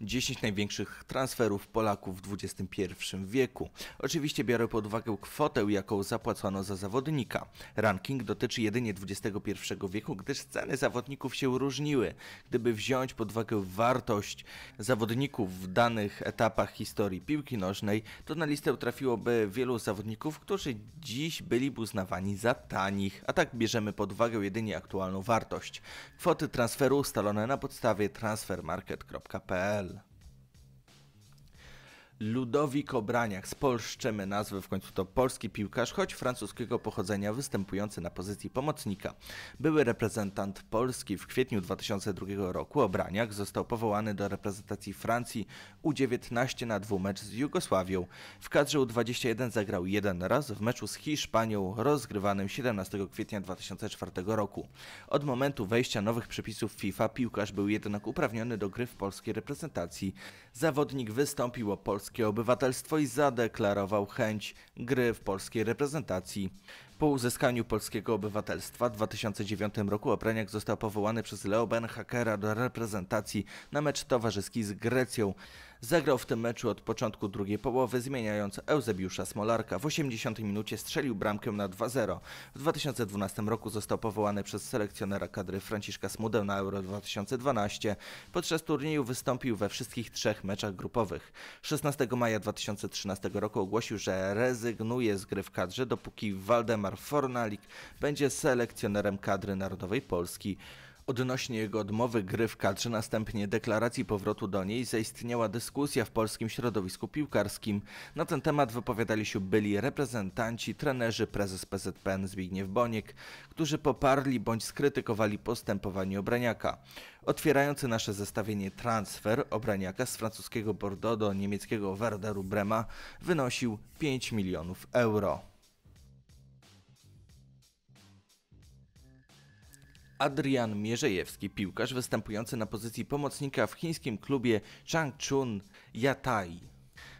10 największych transferów Polaków w XXI wieku. Oczywiście biorę pod uwagę kwotę, jaką zapłacono za zawodnika. Ranking dotyczy jedynie XXI wieku, gdyż ceny zawodników się różniły. Gdyby wziąć pod uwagę wartość zawodników w danych etapach historii piłki nożnej, to na listę trafiłoby wielu zawodników, którzy dziś byliby uznawani za tanich, a tak bierzemy pod uwagę jedynie aktualną wartość. Kwoty transferu ustalone na podstawie transfermarket.pl Ludowik Obraniak z polszczemy nazwę, w końcu to polski piłkarz, choć francuskiego pochodzenia, występujący na pozycji pomocnika. Były reprezentant Polski w kwietniu 2002 roku, Obraniak został powołany do reprezentacji Francji U19 na dwumecz z Jugosławią. W kadrze U21 zagrał jeden raz w meczu z Hiszpanią rozgrywanym 17 kwietnia 2004 roku. Od momentu wejścia nowych przepisów FIFA piłkarz był jednak uprawniony do gry w polskiej reprezentacji. Zawodnik wystąpił o Polskę polskie obywatelstwo i zadeklarował chęć gry w polskiej reprezentacji. Po uzyskaniu polskiego obywatelstwa w 2009 roku Opraniak został powołany przez Leo Ben Hakera do reprezentacji na mecz towarzyski z Grecją. Zagrał w tym meczu od początku drugiej połowy, zmieniając Eusebiusza Smolarka. W 80 minucie strzelił bramkę na 2-0. W 2012 roku został powołany przez selekcjonera kadry Franciszka Smudę na Euro 2012. Podczas turnieju wystąpił we wszystkich trzech meczach grupowych. 16 maja 2013 roku ogłosił, że rezygnuje z gry w kadrze, dopóki Waldemar Fornalik będzie selekcjonerem kadry narodowej Polski. Odnośnie jego odmowy gry w kadrze, następnie deklaracji powrotu do niej, zaistniała dyskusja w polskim środowisku piłkarskim. Na ten temat wypowiadali się byli reprezentanci, trenerzy, prezes PZPN Zbigniew Boniek, którzy poparli bądź skrytykowali postępowanie Obraniaka. Otwierający nasze zestawienie transfer Obraniaka z francuskiego Bordeaux do niemieckiego Werderu Brema wynosił 5 milionów euro. Adrian Mierzejewski, piłkarz występujący na pozycji pomocnika w chińskim klubie Changchun Yatai.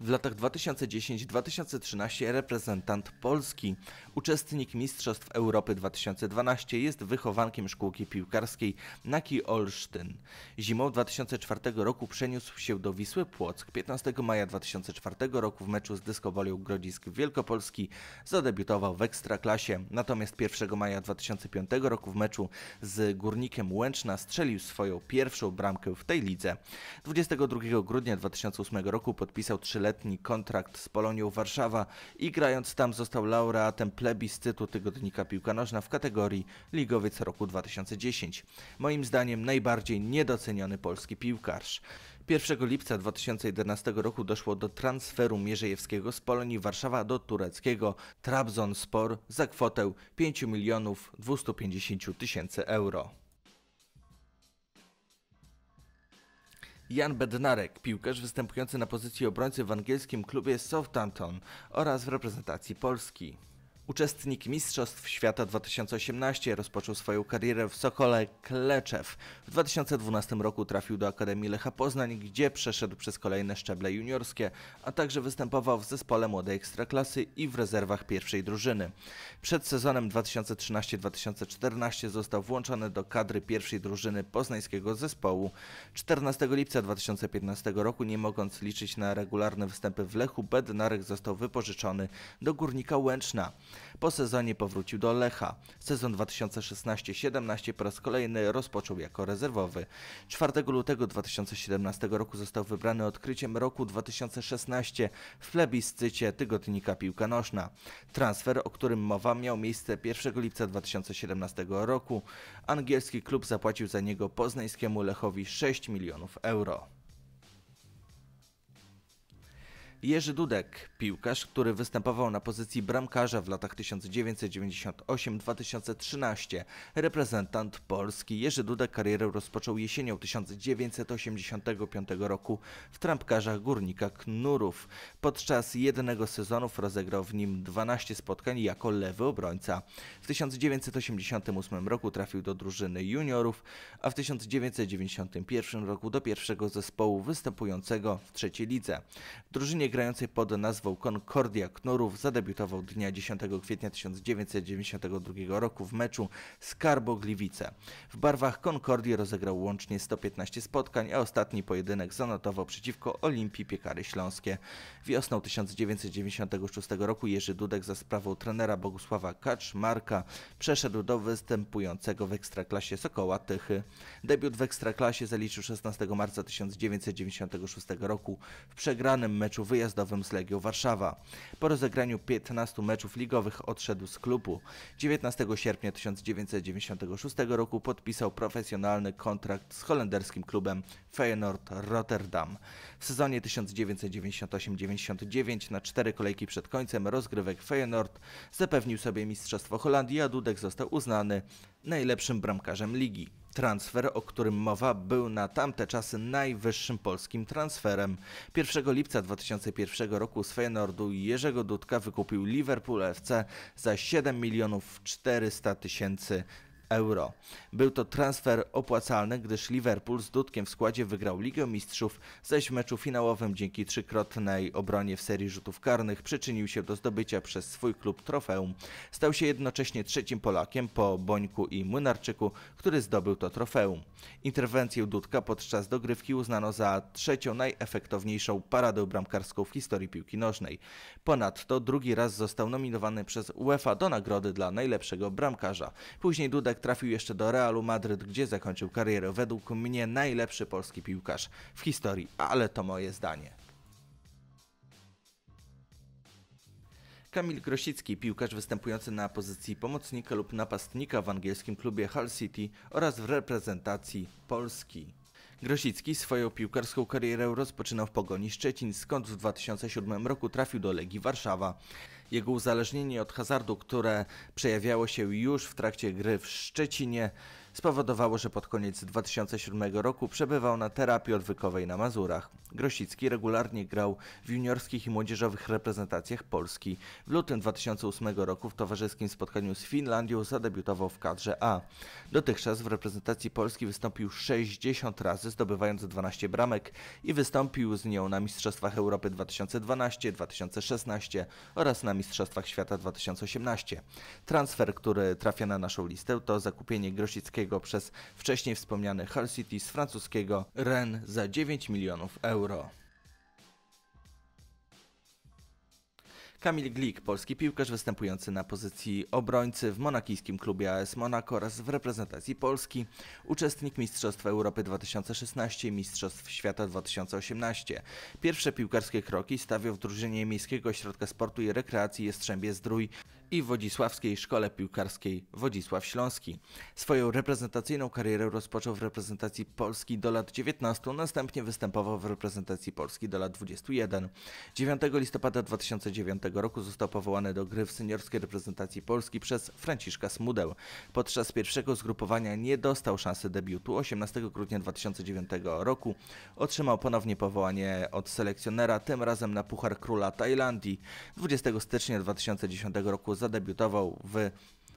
W latach 2010-2013 reprezentant Polski, uczestnik Mistrzostw Europy 2012 jest wychowankiem szkółki piłkarskiej Naki Olsztyn. Zimą 2004 roku przeniósł się do Wisły Płock. 15 maja 2004 roku w meczu z dyskowolią Grodzisk Wielkopolski zadebiutował w Ekstraklasie. Natomiast 1 maja 2005 roku w meczu z Górnikiem Łęczna strzelił swoją pierwszą bramkę w tej lidze. 22 grudnia 2008 roku podpisał 3 letni kontrakt z Polonią Warszawa i grając tam został laureatem plebiscytu tygodnika piłka nożna w kategorii Ligowiec roku 2010. Moim zdaniem najbardziej niedoceniony polski piłkarz. 1 lipca 2011 roku doszło do transferu Mierzejewskiego z Polonii Warszawa do tureckiego Trabzonspor za kwotę 5 milionów 250 tysięcy euro. Jan Bednarek, piłkarz występujący na pozycji obrońcy w angielskim klubie Southampton oraz w reprezentacji Polski. Uczestnik Mistrzostw Świata 2018 rozpoczął swoją karierę w Sokole Kleczew. W 2012 roku trafił do Akademii Lecha Poznań, gdzie przeszedł przez kolejne szczeble juniorskie, a także występował w zespole młodej ekstraklasy i w rezerwach pierwszej drużyny. Przed sezonem 2013-2014 został włączony do kadry pierwszej drużyny poznańskiego zespołu. 14 lipca 2015 roku, nie mogąc liczyć na regularne występy w Lechu, Bednarek został wypożyczony do Górnika Łęczna. Po sezonie powrócił do Lecha. Sezon 2016-17 po raz kolejny rozpoczął jako rezerwowy. 4 lutego 2017 roku został wybrany odkryciem roku 2016 w plebiscycie tygodnika Piłka Nożna. Transfer, o którym mowa, miał miejsce 1 lipca 2017 roku. Angielski klub zapłacił za niego poznańskiemu Lechowi 6 milionów euro. Jerzy Dudek, piłkarz, który występował na pozycji bramkarza w latach 1998-2013. Reprezentant Polski Jerzy Dudek karierę rozpoczął jesienią 1985 roku w trampkarzach Górnika Knurów. Podczas jednego sezonu rozegrał w nim 12 spotkań jako lewy obrońca. W 1988 roku trafił do drużyny juniorów, a w 1991 roku do pierwszego zespołu występującego w trzeciej lidze. W drużynie grającej pod nazwą Concordia Knurów zadebiutował dnia 10 kwietnia 1992 roku w meczu Skarbo-Gliwice. W barwach Concordii rozegrał łącznie 115 spotkań, a ostatni pojedynek zanotował przeciwko Olimpii Piekary Śląskie. Wiosną 1996 roku Jerzy Dudek za sprawą trenera Bogusława Kaczmarka przeszedł do występującego w Ekstraklasie Sokoła Tychy. Debiut w Ekstraklasie zaliczył 16 marca 1996 roku w przegranym meczu wyjazdowym wyjazdowym z Legią Warszawa. Po rozegraniu 15 meczów ligowych odszedł z klubu. 19 sierpnia 1996 roku podpisał profesjonalny kontrakt z holenderskim klubem Feyenoord Rotterdam. W sezonie 1998-99 na cztery kolejki przed końcem rozgrywek Feyenoord zapewnił sobie Mistrzostwo Holandii, a Dudek został uznany najlepszym bramkarzem ligi. Transfer, o którym mowa, był na tamte czasy najwyższym polskim transferem. 1 lipca 2001 roku z Feyenoordu Jerzego Dudka wykupił Liverpool FC za 7 milionów 400 tysięcy euro. Był to transfer opłacalny, gdyż Liverpool z Dudkiem w składzie wygrał Ligę Mistrzów, zaś w meczu finałowym dzięki trzykrotnej obronie w serii rzutów karnych przyczynił się do zdobycia przez swój klub trofeum. Stał się jednocześnie trzecim Polakiem po Bońku i Młynarczyku, który zdobył to trofeum. Interwencję Dudka podczas dogrywki uznano za trzecią najefektowniejszą paradę bramkarską w historii piłki nożnej. Ponadto drugi raz został nominowany przez UEFA do nagrody dla najlepszego bramkarza. Później Dudek trafił jeszcze do Realu Madryt, gdzie zakończył karierę. Według mnie najlepszy polski piłkarz w historii, ale to moje zdanie. Kamil Grosicki, piłkarz występujący na pozycji pomocnika lub napastnika w angielskim klubie Hull City oraz w reprezentacji Polski. Grosicki swoją piłkarską karierę rozpoczynał w Pogoni Szczecin, skąd w 2007 roku trafił do Legii Warszawa. Jego uzależnienie od hazardu, które przejawiało się już w trakcie gry w Szczecinie, spowodowało, że pod koniec 2007 roku przebywał na terapii odwykowej na Mazurach. Grosicki regularnie grał w juniorskich i młodzieżowych reprezentacjach Polski. W lutym 2008 roku w towarzyskim spotkaniu z Finlandią zadebiutował w kadrze A. Dotychczas w reprezentacji Polski wystąpił 60 razy, zdobywając 12 bramek i wystąpił z nią na Mistrzostwach Europy 2012, 2016 oraz na Mistrzostwach Świata 2018. Transfer, który trafia na naszą listę to zakupienie Grosickiego przez wcześniej wspomniany Hull City z francuskiego Rennes za 9 milionów euro. Kamil Glik, polski piłkarz występujący na pozycji obrońcy w monakijskim klubie AS Monaco oraz w reprezentacji Polski, uczestnik Mistrzostw Europy 2016 i Mistrzostw Świata 2018. Pierwsze piłkarskie kroki stawiał w drużynie Miejskiego Ośrodka Sportu i Rekreacji Jestrzębie zdrój i w Wodzisławskiej Szkole Piłkarskiej Wodzisław Śląski. Swoją reprezentacyjną karierę rozpoczął w reprezentacji Polski do lat 19, następnie występował w reprezentacji Polski do lat 21. 9 listopada 2009 roku został powołany do gry w seniorskiej reprezentacji Polski przez Franciszka Smudeł. Podczas pierwszego zgrupowania nie dostał szansy debiutu. 18 grudnia 2009 roku otrzymał ponownie powołanie od selekcjonera, tym razem na Puchar Króla Tajlandii. 20 stycznia 2010 roku zadebiutował w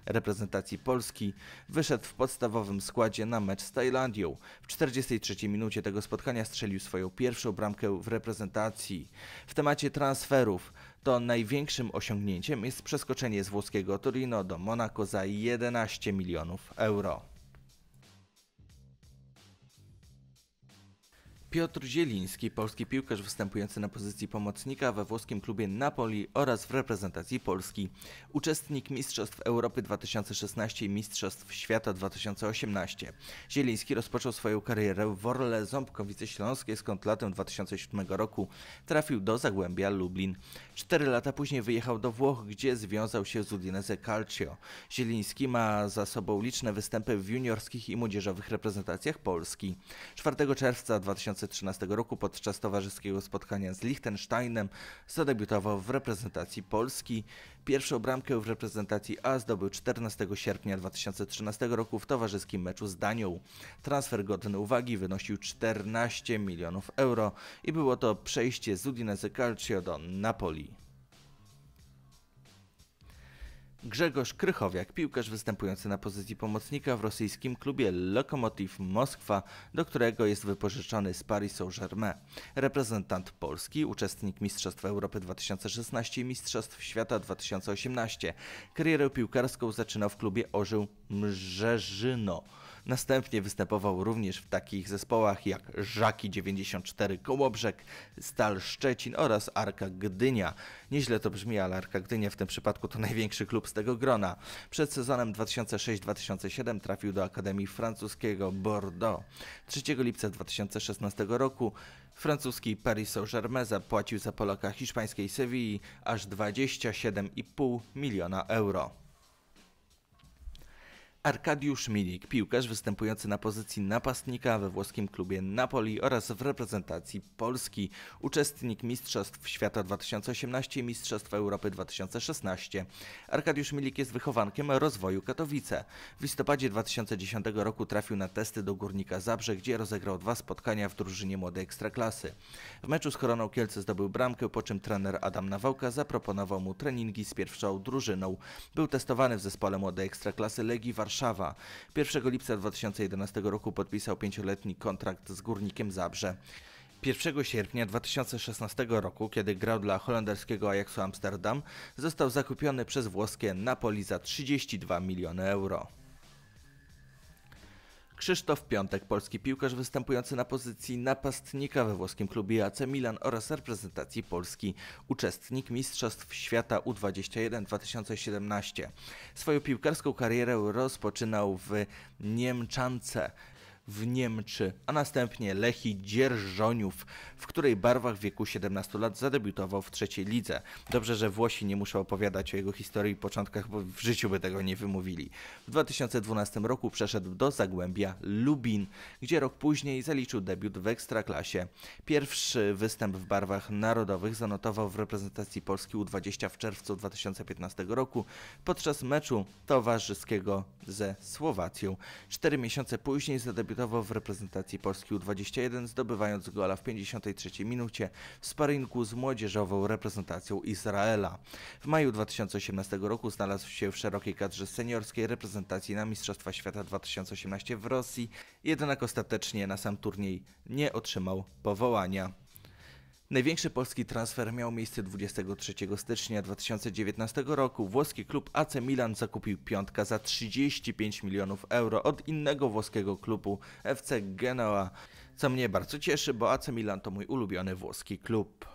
reprezentacji Polski, wyszedł w podstawowym składzie na mecz z Tajlandią. W 43 minucie tego spotkania strzelił swoją pierwszą bramkę w reprezentacji. W temacie transferów to największym osiągnięciem jest przeskoczenie z włoskiego Torino do Monako za 11 milionów euro. Piotr Zieliński, polski piłkarz występujący na pozycji pomocnika we włoskim klubie Napoli oraz w reprezentacji Polski. Uczestnik Mistrzostw Europy 2016 i Mistrzostw Świata 2018. Zieliński rozpoczął swoją karierę w Orle Ząbkowice Śląskiej, skąd latem 2007 roku trafił do Zagłębia Lublin. Cztery lata później wyjechał do Włoch, gdzie związał się z Udinese Calcio. Zieliński ma za sobą liczne występy w juniorskich i młodzieżowych reprezentacjach Polski. 4 czerwca 2016 2013 roku podczas towarzyskiego spotkania z Liechtensteinem zadebiutował w reprezentacji Polski. Pierwszą bramkę w reprezentacji A zdobył 14 sierpnia 2013 roku w towarzyskim meczu z Danią. Transfer godny uwagi wynosił 14 milionów euro i było to przejście z Udinese Calcio do Napoli. Grzegorz Krychowiak, piłkarz występujący na pozycji pomocnika w rosyjskim klubie Lokomotiv Moskwa, do którego jest wypożyczony z Paris Saint-Germain. Reprezentant Polski, uczestnik Mistrzostw Europy 2016 i Mistrzostw Świata 2018. Karierę piłkarską zaczynał w klubie Orzeł Mrzeżyno. Następnie występował również w takich zespołach jak Żaki 94 Kołobrzeg, Stal Szczecin oraz Arka Gdynia. Nieźle to brzmi, ale Arka Gdynia w tym przypadku to największy klub z tego grona. Przed sezonem 2006-2007 trafił do Akademii francuskiego Bordeaux. 3 lipca 2016 roku francuski Paris Saint-Germain zapłacił za Polaka hiszpańskiej Sewilli aż 27,5 miliona euro. Arkadiusz Milik, piłkarz występujący na pozycji napastnika we włoskim klubie Napoli oraz w reprezentacji Polski, uczestnik Mistrzostw Świata 2018 i Mistrzostw Europy 2016. Arkadiusz Milik jest wychowankiem rozwoju Katowice. W listopadzie 2010 roku trafił na testy do Górnika Zabrze, gdzie rozegrał dwa spotkania w drużynie młodej ekstraklasy. W meczu z Koroną Kielce zdobył bramkę, po czym trener Adam Nawałka zaproponował mu treningi z pierwszą drużyną. Był testowany w zespole młodej ekstraklasy Legii Warszawa Warszawa. 1 lipca 2011 roku podpisał pięcioletni kontrakt z Górnikiem Zabrze. 1 sierpnia 2016 roku, kiedy grał dla holenderskiego Ajaxu Amsterdam, został zakupiony przez włoskie Napoli za 32 miliony euro. Krzysztof Piątek, polski piłkarz występujący na pozycji napastnika we włoskim klubie AC Milan oraz reprezentacji Polski, uczestnik Mistrzostw Świata U21 2017. Swoją piłkarską karierę rozpoczynał w Niemczance w Niemczy, a następnie Lechii Dzierżoniów, w której barwach w wieku 17 lat zadebiutował w trzeciej lidze. Dobrze, że Włosi nie muszą opowiadać o jego historii i początkach, bo w życiu by tego nie wymówili. W 2012 roku przeszedł do Zagłębia Lubin, gdzie rok później zaliczył debiut w Ekstraklasie. Pierwszy występ w barwach narodowych zanotował w reprezentacji Polski U20 w czerwcu 2015 roku podczas meczu towarzyskiego ze Słowacją. Cztery miesiące później zadebiutował w reprezentacji Polski U21, zdobywając gola w 53 minucie w sparingu z młodzieżową reprezentacją Izraela. W maju 2018 roku znalazł się w szerokiej kadrze seniorskiej reprezentacji na Mistrzostwa Świata 2018 w Rosji, jednak ostatecznie na sam turniej nie otrzymał powołania. Największy polski transfer miał miejsce 23 stycznia 2019 roku. Włoski klub AC Milan zakupił piątka za 35 milionów euro od innego włoskiego klubu FC Genoa, co mnie bardzo cieszy, bo AC Milan to mój ulubiony włoski klub.